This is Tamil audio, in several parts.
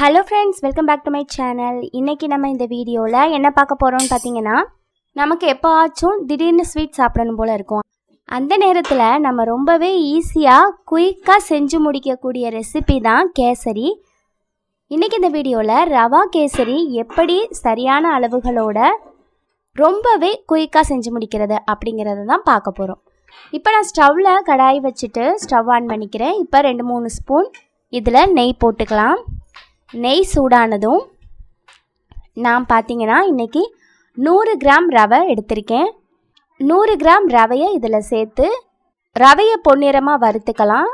hello friends welcome back to my channel இன்றைக்கி நம்ம இந்த வீடியோவில் என்ன பார்க்க போகிறோம்னு பார்த்தீங்கன்னா நமக்கு எப்போவாச்சும் திடீர்னு ஸ்வீட் சாப்பிடணும் போல் இருக்கும் அந்த நேரத்தில் நம்ம ரொம்பவே ஈஸியாக குயிக்காக செஞ்சு முடிக்கக்கூடிய ரெசிபி தான் கேசரி இன்றைக்கி இந்த வீடியோவில் ரவா கேசரி எப்படி சரியான அளவுகளோட ரொம்பவே குயிக்காக செஞ்சு முடிக்கிறது அப்படிங்கிறத தான் பார்க்க போகிறோம் இப்போ நான் ஸ்டவ்வில் கடாய் வச்சுட்டு ஸ்டவ் ஆன் பண்ணிக்கிறேன் இப்போ ரெண்டு மூணு ஸ்பூன் இதில் நெய் போட்டுக்கலாம் நெய் சூடானதும் நான் பார்த்தீங்கன்னா இன்றைக்கி நூறு கிராம் ரவை எடுத்திருக்கேன் நூறு கிராம் ரவையை இதில் சேர்த்து ரவையை பொன்னிறமாக வறுத்துக்கலாம்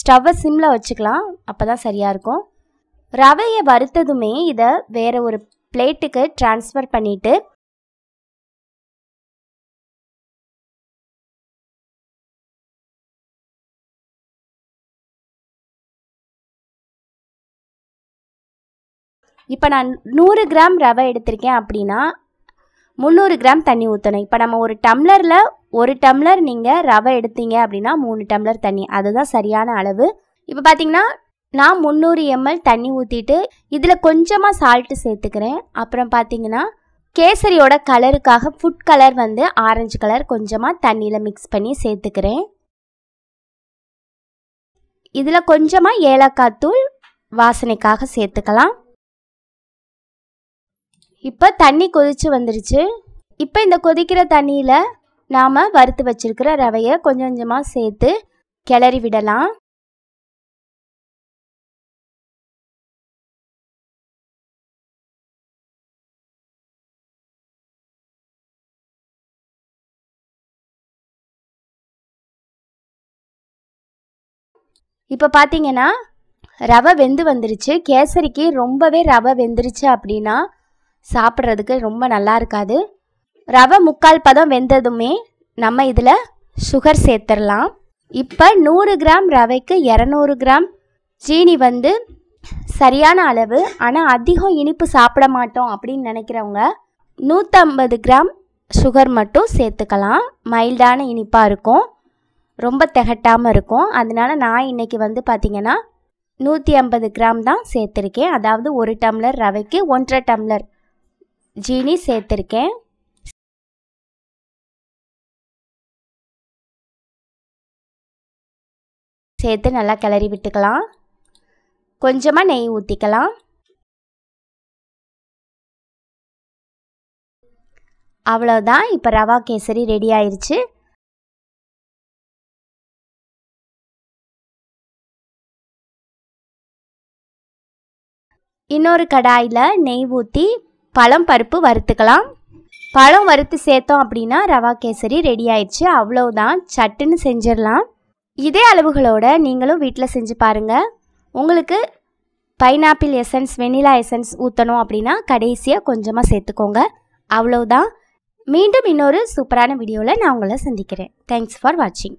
ஸ்டவ்வை சிம்மில் வச்சுக்கலாம் அப்போ தான் சரியாக இருக்கும் ரவையை வறுத்ததுமே இதை வேறு ஒரு பிளேட்டுக்கு டிரான்ஸ்ஃபர் பண்ணிவிட்டு இப்போ நான் நூறு கிராம் ரவை எடுத்திருக்கேன் அப்படின்னா முந்நூறு கிராம் தண்ணி ஊற்றணும் இப்போ நம்ம ஒரு டம்ளரில் ஒரு டம்ளர் நீங்கள் ரவை எடுத்தீங்க அப்படின்னா மூணு டம்ளர் தண்ணி அதுதான் சரியான அளவு இப்போ பார்த்தீங்கன்னா நான் முந்நூறு எம்எல் தண்ணி ஊற்றிட்டு இதில் கொஞ்சமாக சால்ட்டு சேர்த்துக்கிறேன் அப்புறம் பார்த்தீங்கன்னா கேசரியோட கலருக்காக ஃபுட் கலர் வந்து ஆரஞ்சு கலர் கொஞ்சமாக தண்ணியில் மிக்ஸ் பண்ணி சேர்த்துக்கிறேன் இதில் கொஞ்சமாக ஏலக்காய் தூள் வாசனைக்காக சேர்த்துக்கலாம் இப்போ தண்ணி கொதித்து வந்துருச்சு இப்போ இந்த கொதிக்கிற தண்ணியில் நாம் வறுத்து வச்சுருக்கிற ரவையை கொஞ்சம் கொஞ்சமாக சேர்த்து கிளறி விடலாம் இப்போ பார்த்தீங்கன்னா ரவை வெந்து வந்துருச்சு கேசரிக்கு ரொம்பவே ரவை வெந்துருச்சு அப்படின்னா சாப்பிட்றதுக்கு ரொம்ப நல்லா இருக்காது ரவை முக்கால் பதம் வெந்ததுமே நம்ம இதில் சுகர் சேர்த்துடலாம் இப்போ நூறு கிராம் ரவைக்கு இரநூறு கிராம் சீனி வந்து சரியான அளவு ஆனால் அதிகம் இனிப்பு சாப்பிட மாட்டோம் அப்படின்னு நினைக்கிறவங்க நூற்றம்பது கிராம் சுகர் மட்டும் சேர்த்துக்கலாம் மைல்டான இனிப்பாக இருக்கும் ரொம்ப திகட்டாமல் இருக்கும் அதனால் நான் இன்றைக்கி வந்து பார்த்திங்கன்னா நூற்றி ஐம்பது கிராம் தான் சேர்த்துருக்கேன் அதாவது ஒரு டம்ளர் ரவைக்கு ஒன்றரை டம்ளர் ஜீனி சேர்த்துருக்கேன் சேர்த்து நல்லா கிளறி விட்டுக்கலாம் கொஞ்சமாக நெய் ஊற்றிக்கலாம் அவ்வளோதான் இப்போ ரவா கேசரி ரெடி ஆயிடுச்சு இன்னொரு கடாயில் நெய் ஊற்றி பழம் பருப்பு வறுத்துக்கலாம் பழம் வறுத்து சேர்த்தோம் அப்படின்னா ரவா கேசரி ரெடி ஆயிடுச்சு அவ்வளோதான் சட்டுன்னு செஞ்சிடலாம் இதே அளவுகளோட நீங்களும் வீட்டில் செஞ்சு பாருங்கள் உங்களுக்கு பைனாப்பிள் எசன்ஸ் வெனிலா எசன்ஸ் ஊற்றணும் அப்படின்னா கடைசியாக கொஞ்சமாக சேர்த்துக்கோங்க அவ்வளோதான் மீண்டும் இன்னொரு சூப்பரான வீடியோவில் நான் உங்களை சந்திக்கிறேன் தேங்க்ஸ் ஃபார் வாட்சிங்